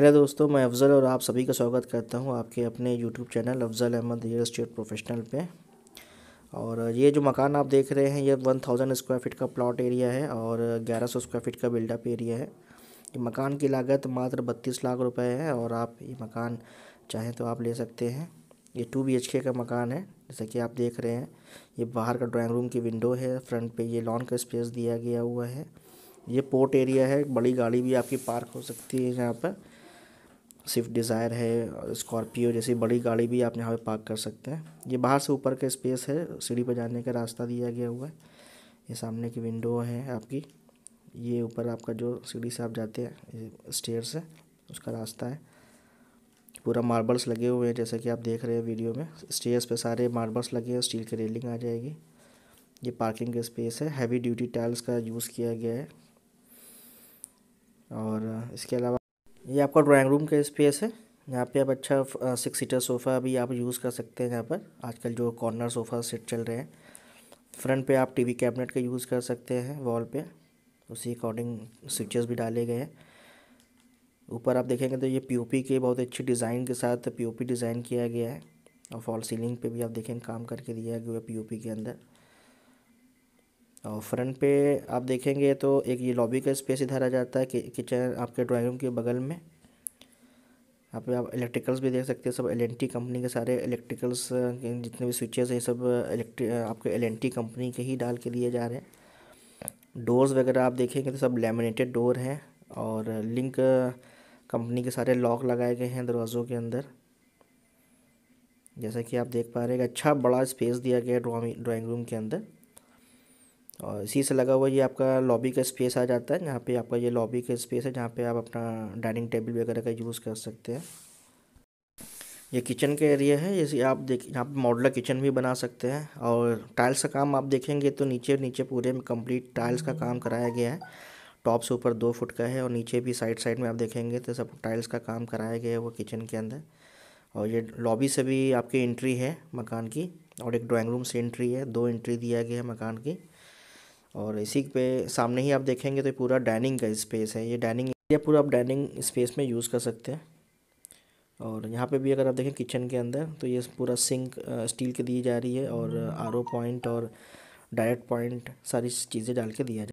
hello दोस्तों मैं अफजल और आप सभी का स्वागत करता हूं आपके अपने YouTube channel Afzal Ahmad real estate professional पे और ये जो मकान आप देख रहे हैं ये वन थाउजेंड स्क्वायर फीट का प्लॉट एरिया है और ग्यारह सौ स्क्वायर फीट का बिल्डअप एरिया है ये मकान की लागत मात्र बत्तीस लाख रुपए है और आप ये मकान चाहें तो आप ले सकते हैं ये टू बी का मकान है जैसा कि आप देख रहे हैं ये बाहर का ड्राइंग रूम की विंडो है फ्रंट पर ये लॉन का स्पेस दिया गया हुआ है ये पोर्ट एरिया है बड़ी गाड़ी भी आपकी पार्क हो सकती है यहाँ पर स्विफ्ट डिज़ायर है स्कॉर्पियो जैसी बड़ी गाड़ी भी आप यहाँ पे पार्क कर सकते हैं ये बाहर से ऊपर का स्पेस है सीढ़ी पर जाने का रास्ता दिया गया हुआ है ये सामने की विंडो है आपकी ये ऊपर आपका जो सीढ़ी से आप जाते हैं स्टेयर से उसका रास्ता है पूरा मार्बल्स लगे हुए हैं जैसा कि आप देख रहे हैं वीडियो में स्टेयर्स पे सारे मार्बल्स लगे हैं स्टील की रेलिंग आ जाएगी ये पार्किंग का स्पेस है हैवी ड्यूटी टाइल्स का यूज़ किया गया है और इसके अलावा ये आपका ड्राइंग रूम का स्पेस है यहाँ पे आप अच्छा सिक्स सीटर सोफ़ा भी आप यूज़ कर सकते हैं यहाँ पर आजकल जो कॉर्नर सोफ़ा सेट चल रहे हैं फ्रंट पे आप टीवी कैबिनेट का यूज़ कर सकते हैं वॉल पे उसी अकॉर्डिंग स्विचेस भी डाले गए हैं ऊपर आप देखेंगे तो ये पीओपी के बहुत अच्छी डिज़ाइन के साथ पीओपी डिज़ाइन किया गया है और फॉल सीलिंग पे भी आप देखेंगे काम करके दिया गया पी के अंदर और फ्रंट पे आप देखेंगे तो एक ये लॉबी का स्पेस इधर आ जाता है कि, किचन आपके ड्राइंग रूम के बगल में यहाँ पे आप इलेक्ट्रिकल्स भी देख सकते हैं सब एल कंपनी के सारे इलेक्ट्रिकल्स जितने भी स्विचेस हैं सब इलेक्ट्रिक आपके एल कंपनी के ही डाल के दिए जा रहे हैं डोर्स वगैरह आप देखेंगे तो सब लेमिनेटेड डोर हैं और लिंक कंपनी के सारे लॉक लगाए गए हैं दरवाज़ों के अंदर जैसा कि आप देख पा रहे हैं अच्छा बड़ा स्पेस दिया गया है ड्राइंग रूम के अंदर और इसी से लगा हुआ ये आपका लॉबी का स्पेस आ जाता है जहाँ पे आपका ये लॉबी का स्पेस है जहाँ पे आप अपना डाइनिंग टेबल वगैरह का यूज़ कर सकते हैं ये किचन का एरिया है जैसे आप देख यहाँ पर मॉडलर किचन भी बना सकते हैं और टाइल्स का काम आप देखेंगे तो नीचे नीचे पूरे में कम्प्लीट टाइल्स का काम कराया गया है टॉप से ऊपर दो फुट का है और नीचे भी साइड साइड में आप देखेंगे तो सब टाइल्स का काम कराया गया है वो किचन के अंदर और ये लॉबी से भी आपकी एंट्री है मकान की और एक ड्राइंग रूम से एंट्री है दो एंट्री दिया गया है मकान की और इसी पे सामने ही आप देखेंगे तो पूरा डाइनिंग का स्पेस है ये डाइनिंग एरिया पूरा आप डाइनिंग स्पेस में यूज़ कर सकते हैं और यहाँ पे भी अगर आप देखें किचन के अंदर तो ये पूरा सिंक स्टील के दी जा रही है और आर पॉइंट और डायरेक्ट पॉइंट सारी चीज़ें डाल के दिया जा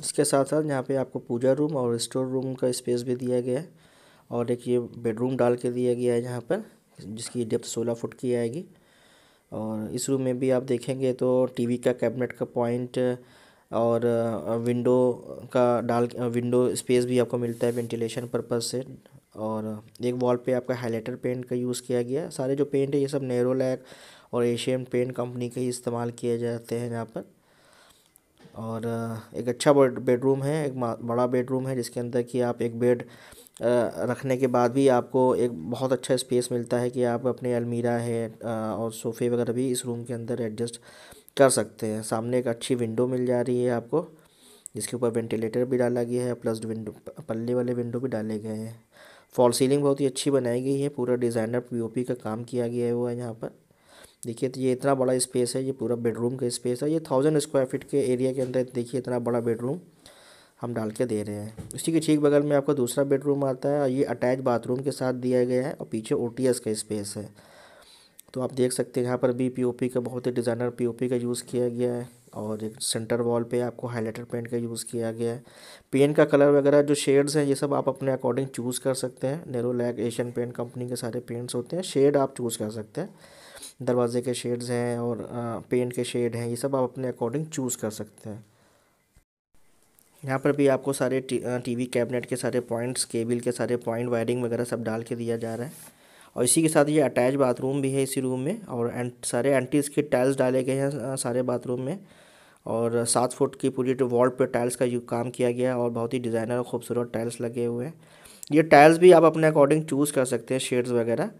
इसके साथ साथ यहाँ पर आपको पूजा रूम और स्टोर रूम का स्पेस भी दिया गया है और एक ये बेडरूम डाल के दिया गया है यहाँ पर जिसकी डेप्थ सोलह फुट की आएगी और इस रूम में भी आप देखेंगे तो टीवी का कैबिनेट का पॉइंट और विंडो का डाल विंडो स्पेस भी आपको मिलता है वेंटिलेशन पर्पज़ से और एक वॉल पे आपका हाईलाइटर पेंट का यूज़ किया गया सारे जो पेंट है ये सब नेरो और एशियन पेंट कंपनी के ही इस्तेमाल किए जाते हैं यहाँ पर और एक अच्छा बेडरूम है एक बड़ा बेडरूम है जिसके अंदर कि आप एक बेड रखने के बाद भी आपको एक बहुत अच्छा स्पेस मिलता है कि आप अपने अलमीरा है और सोफ़े वगैरह भी इस रूम के अंदर एडजस्ट कर सकते हैं सामने एक अच्छी विंडो मिल जा रही है आपको जिसके ऊपर वेंटिलेटर भी डाला गया है प्लस विंडो पल्ले वाले विंडो भी डाले गए हैं फॉल सीलिंग बहुत ही अच्छी बनाई गई है पूरा डिज़ाइनर पी का काम किया गया हुआ है यहाँ पर देखिए तो ये इतना बड़ा स्पेस है ये पूरा बेडरूम का स्पेस है ये थाउजेंड स्क्वायर फीट के एरिया के अंदर देखिए इतना बड़ा बेडरूम हम डाल के दे रहे हैं उसी के ठीक बगल में आपका दूसरा बेडरूम आता है और ये अटैच बाथरूम के साथ दिया गया है और पीछे ओ का स्पेस है तो आप देख सकते हैं यहाँ पर भी पीओपी का बहुत ही डिज़ाइनर पीओपी का यूज़ किया गया है और एक सेंटर वॉल पे आपको हाइलाइटर पेंट का यूज़ किया गया है पेन का कलर वगैरह जो शेड्स हैं ये सब आप अपने अकॉर्डिंग चूज़ कर सकते हैं Nerolac Asian paint company के सारे पेंट्स होते हैं शेड आप चूज़ कर सकते हैं दरवाजे के शेड्स हैं और पेंट के शेड हैं ये सब आप अपने अकॉर्डिंग चूज़ कर सकते हैं यहाँ पर भी आपको सारे टी टीवी कैबिनेट के सारे पॉइंट्स केबल के सारे पॉइंट वायरिंग वगैरह सब डाल के दिया जा रहा है और इसी के साथ ये अटैच बाथरूम भी है इसी रूम में और एंट, सारे एंटी के टाइल्स डाले गए हैं सारे बाथरूम में और सात फुट की पूरी वॉल पे टाइल्स का काम किया गया है और बहुत ही डिज़ाइनर और खूबसूरत टाइल्स लगे हुए हैं ये टाइल्स भी आप अपने अकॉर्डिंग चूज़ कर सकते हैं शेड्स वगैरह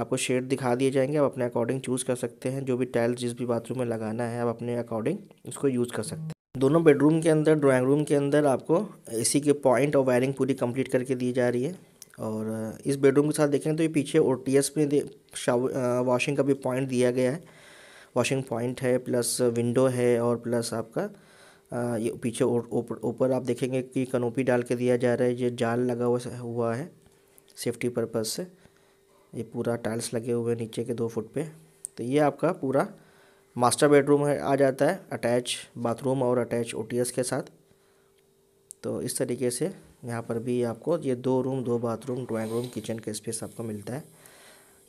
आपको शेड दिखा दिए जाएंगे आप अपने अकॉर्डिंग चूज़ कर सकते हैं जो भी टाइल्स जिस भी बाथरूम में लगाना है आप अपने अकॉर्डिंग उसको यूज़ कर सकते हैं दोनों बेडरूम के अंदर ड्राइंग रूम के अंदर आपको एसी के पॉइंट और वायरिंग पूरी कंप्लीट करके दी जा रही है और इस बेडरूम के साथ देखें तो ये पीछे ओ टी एस में वॉशिंग का भी पॉइंट दिया गया है वॉशिंग पॉइंट है प्लस विंडो है और प्लस आपका ये पीछे ऊपर आप देखेंगे कि कनोपी डाल के दिया जा रहा है ये जाल लगा हुआ हुआ है सेफ्टी पर्पज़ से ये पूरा टाइल्स लगे हुए हैं नीचे के दो फुट पे तो ये आपका पूरा मास्टर बेडरूम है आ जाता है अटैच बाथरूम और अटैच ओ के साथ तो इस तरीके से यहाँ पर भी आपको ये दो रूम दो बाथरूम ड्राइंग रूम किचन का स्पेस आपको मिलता है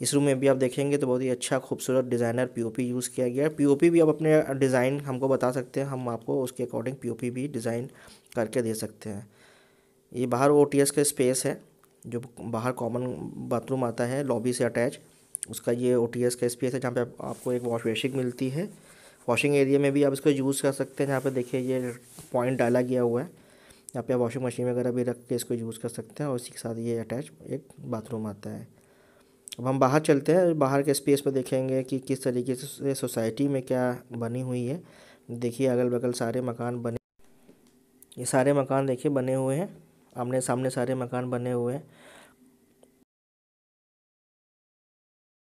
इस रूम में भी आप देखेंगे तो बहुत ही अच्छा खूबसूरत डिज़ाइनर पीओपी यूज़ किया गया है पीओपी भी आप अपने डिज़ाइन हमको बता सकते हैं हम आपको उसके अकॉर्डिंग पीओपी भी डिज़ाइन करके दे सकते हैं ये बाहर ओ का स्पेस है जो बाहर कॉमन बाथरूम आता है लॉबी से अटैच उसका ये ओ का स्पेस है जहाँ पर आपको एक वॉश बेसिक मिलती है वॉशिंग एरिया में भी आप इसको यूज़ कर सकते हैं जहाँ पर देखिए ये पॉइंट डाला गया हुआ है यहाँ पे आप वॉशिंग मशीन वगैरह भी रख के इसको यूज़ कर सकते हैं और इसी के साथ ये अटैच एक बाथरूम आता है अब हम बाहर चलते हैं बाहर के स्पेस में देखेंगे कि किस तरीके से सोसाइटी में क्या बनी हुई है देखिए अगल बगल सारे मकान बने ये सारे मकान देखिए बने हुए हैं आमने सामने सारे मकान बने हुए हैं